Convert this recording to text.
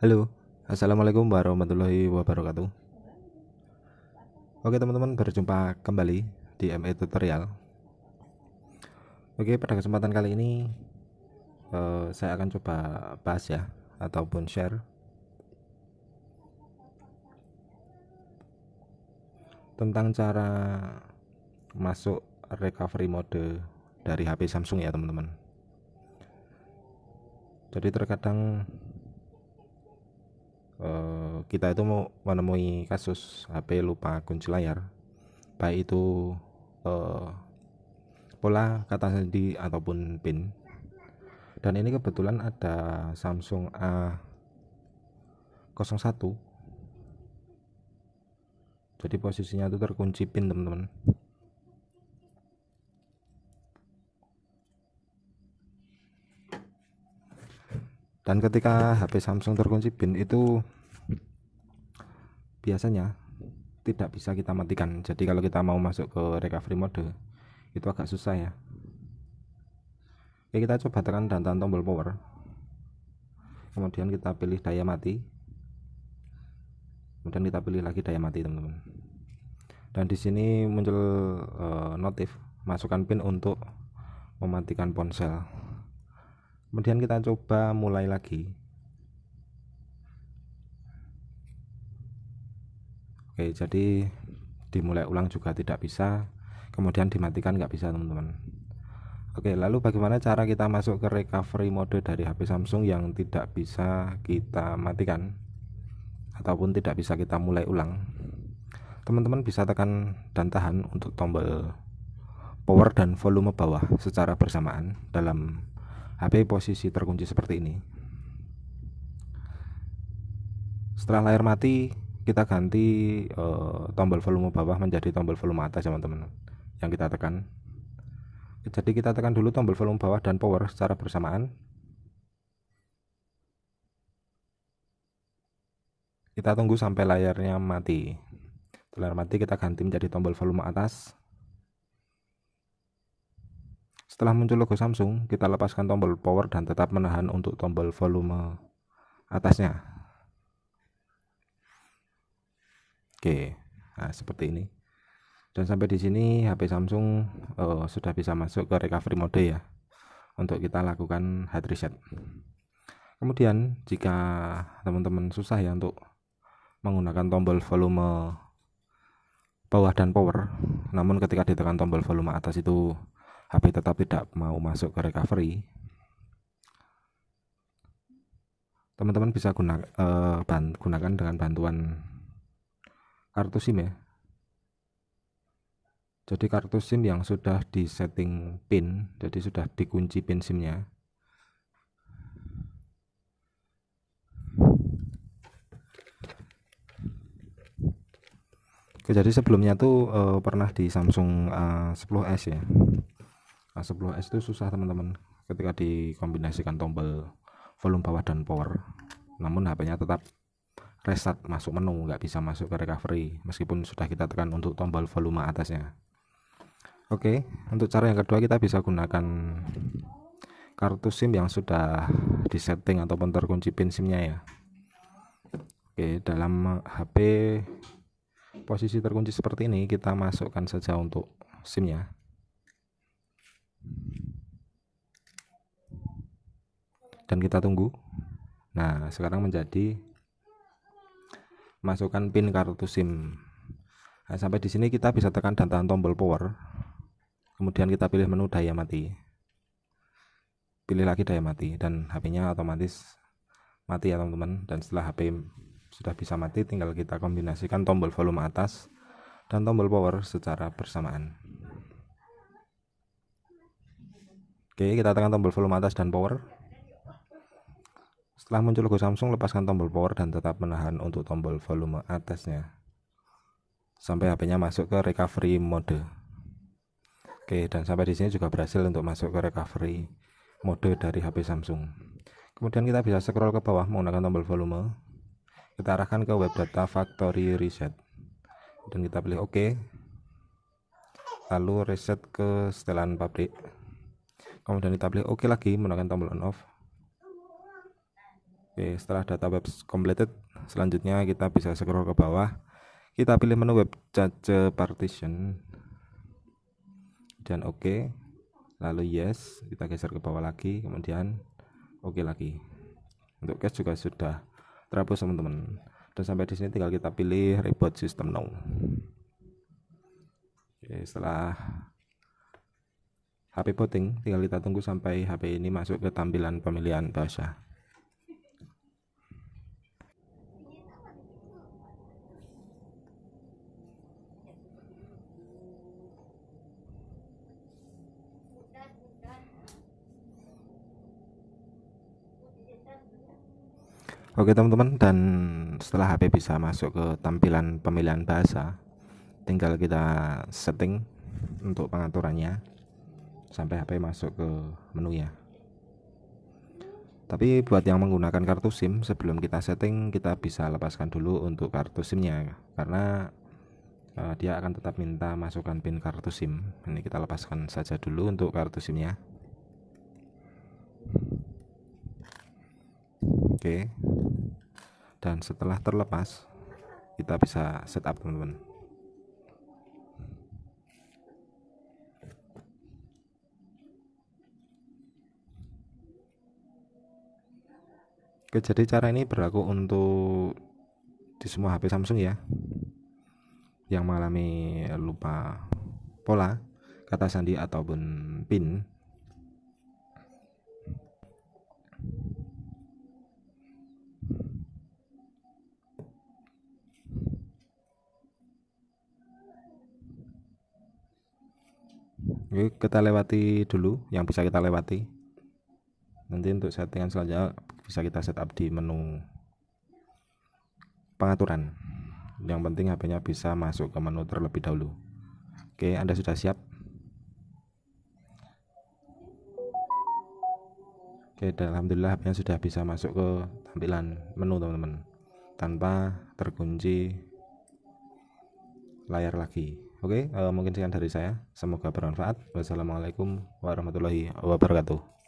Halo, Assalamualaikum warahmatullahi wabarakatuh Oke teman-teman, berjumpa kembali di ME Tutorial Oke, pada kesempatan kali ini eh, Saya akan coba bahas ya, ataupun share Tentang cara masuk recovery mode dari HP Samsung ya teman-teman jadi terkadang kita itu mau menemui kasus HP lupa kunci layar baik itu uh, pola kata sendi ataupun pin dan ini kebetulan ada Samsung A01 jadi posisinya itu terkunci pin teman-teman dan ketika HP Samsung terkunci pin itu biasanya tidak bisa kita matikan jadi kalau kita mau masuk ke recovery mode itu agak susah ya Oke, kita coba tekan dan tahan tombol power kemudian kita pilih daya mati kemudian kita pilih lagi daya mati teman-teman dan di sini muncul e, notif masukkan pin untuk mematikan ponsel kemudian kita coba mulai lagi Oke, jadi dimulai ulang juga tidak bisa, kemudian dimatikan nggak bisa teman-teman. Oke, lalu bagaimana cara kita masuk ke recovery mode dari HP Samsung yang tidak bisa kita matikan ataupun tidak bisa kita mulai ulang? Teman-teman bisa tekan dan tahan untuk tombol power dan volume bawah secara bersamaan dalam HP posisi terkunci seperti ini. Setelah layar mati, kita ganti e, tombol volume bawah menjadi tombol volume atas ya teman-teman yang kita tekan jadi kita tekan dulu tombol volume bawah dan power secara bersamaan kita tunggu sampai layarnya mati setelah mati kita ganti menjadi tombol volume atas setelah muncul logo Samsung kita lepaskan tombol power dan tetap menahan untuk tombol volume atasnya Oke, nah seperti ini. Dan sampai di sini HP Samsung uh, sudah bisa masuk ke recovery mode ya untuk kita lakukan hard reset. Kemudian jika teman-teman susah ya untuk menggunakan tombol volume bawah dan power, namun ketika ditekan tombol volume atas itu HP tetap tidak mau masuk ke recovery, teman-teman bisa guna, uh, gunakan dengan bantuan kartu SIM ya. Jadi kartu SIM yang sudah di setting PIN, jadi sudah dikunci PIN SIM-nya. Oke, jadi sebelumnya tuh uh, pernah di Samsung A10s eh, ya. A10s nah, itu susah teman-teman ketika dikombinasikan tombol volume bawah dan power. Namun HP-nya tetap restart masuk menu nggak bisa masuk ke recovery meskipun sudah kita tekan untuk tombol volume atasnya oke okay, untuk cara yang kedua kita bisa gunakan kartu SIM yang sudah disetting ataupun terkunci pin SIM-nya ya oke okay, dalam HP posisi terkunci seperti ini kita masukkan saja untuk SIM-nya dan kita tunggu nah sekarang menjadi masukkan pin kartu SIM. Nah, sampai di sini kita bisa tekan dan tahan tombol power. Kemudian kita pilih menu daya mati. Pilih lagi daya mati dan HP-nya otomatis mati ya teman-teman dan setelah HP sudah bisa mati tinggal kita kombinasikan tombol volume atas dan tombol power secara bersamaan. Oke, kita tekan tombol volume atas dan power. Setelah muncul logo Samsung, lepaskan tombol power dan tetap menahan untuk tombol volume atasnya. Sampai HP-nya masuk ke recovery mode. Oke, dan sampai di sini juga berhasil untuk masuk ke recovery mode dari HP Samsung. Kemudian kita bisa scroll ke bawah menggunakan tombol volume. Kita arahkan ke web data factory reset. Dan kita pilih OK. Lalu reset ke setelan pabrik. Kemudian kita pilih OK lagi menggunakan tombol on off Oke, setelah data web completed, selanjutnya kita bisa scroll ke bawah. Kita pilih menu web charge partition dan oke. Okay. Lalu yes, kita geser ke bawah lagi, kemudian oke okay lagi. Untuk cache juga sudah terhapus teman-teman. Dan sampai di sini tinggal kita pilih reboot system now. Oke, setelah HP booting, tinggal kita tunggu sampai HP ini masuk ke tampilan pemilihan bahasa. Oke teman-teman dan setelah HP bisa masuk ke tampilan pemilihan bahasa tinggal kita setting untuk pengaturannya sampai HP masuk ke menu ya tapi buat yang menggunakan kartu SIM sebelum kita setting kita bisa lepaskan dulu untuk kartu SIMnya karena uh, dia akan tetap minta masukkan pin kartu SIM ini kita lepaskan saja dulu untuk kartu SIMnya Oke. Dan setelah terlepas, kita bisa setup teman-teman. Oke, jadi cara ini berlaku untuk di semua HP Samsung ya. Yang mengalami lupa pola, kata sandi ataupun pin Oke, kita lewati dulu yang bisa kita lewati. Nanti untuk settingan selanjutnya bisa kita setup di menu pengaturan. Yang penting HP-nya bisa masuk ke menu terlebih dahulu. Oke, Anda sudah siap? Oke, dan alhamdulillah HP-nya sudah bisa masuk ke tampilan menu, teman-teman. Tanpa terkunci layar lagi. Oke, okay, uh, eh, mungkin sekian dari saya. Semoga bermanfaat. Wassalamualaikum warahmatullahi wabarakatuh.